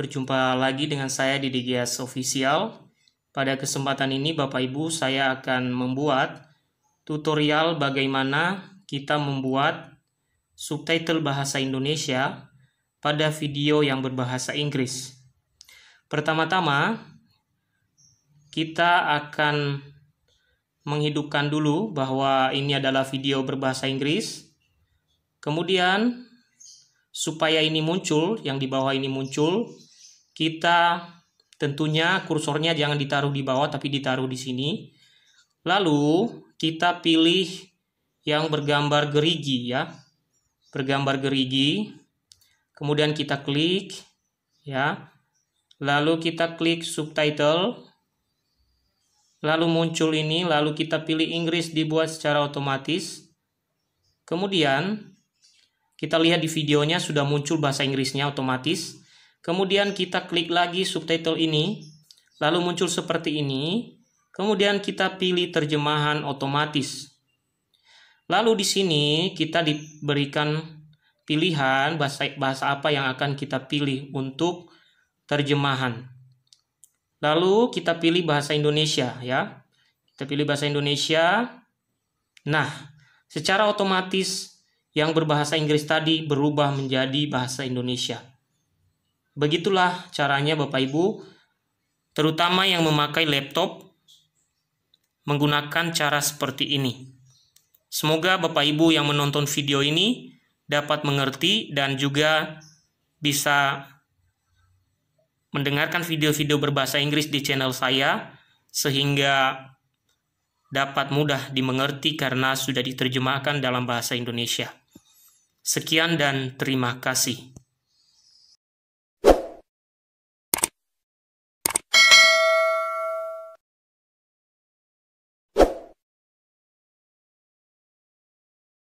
Berjumpa lagi dengan saya di DGS Official. Pada kesempatan ini Bapak Ibu saya akan membuat tutorial bagaimana kita membuat subtitle bahasa Indonesia pada video yang berbahasa Inggris. Pertama-tama kita akan menghidupkan dulu bahwa ini adalah video berbahasa Inggris. Kemudian supaya ini muncul, yang di bawah ini muncul, kita tentunya kursornya jangan ditaruh di bawah tapi ditaruh di sini. Lalu kita pilih yang bergambar gerigi ya. Bergambar gerigi. Kemudian kita klik ya. Lalu kita klik subtitle. Lalu muncul ini, lalu kita pilih Inggris dibuat secara otomatis. Kemudian kita lihat di videonya sudah muncul bahasa Inggrisnya otomatis. Kemudian kita klik lagi subtitle ini, lalu muncul seperti ini. Kemudian kita pilih terjemahan otomatis. Lalu di sini kita diberikan pilihan bahasa bahasa apa yang akan kita pilih untuk terjemahan. Lalu kita pilih bahasa Indonesia ya. Kita pilih bahasa Indonesia. Nah, secara otomatis yang berbahasa Inggris tadi berubah menjadi bahasa Indonesia. Begitulah caranya Bapak Ibu, terutama yang memakai laptop menggunakan cara seperti ini. Semoga Bapak Ibu yang menonton video ini dapat mengerti dan juga bisa mendengarkan video-video berbahasa Inggris di channel saya sehingga dapat mudah dimengerti karena sudah diterjemahkan dalam bahasa Indonesia. Sekian dan terima kasih.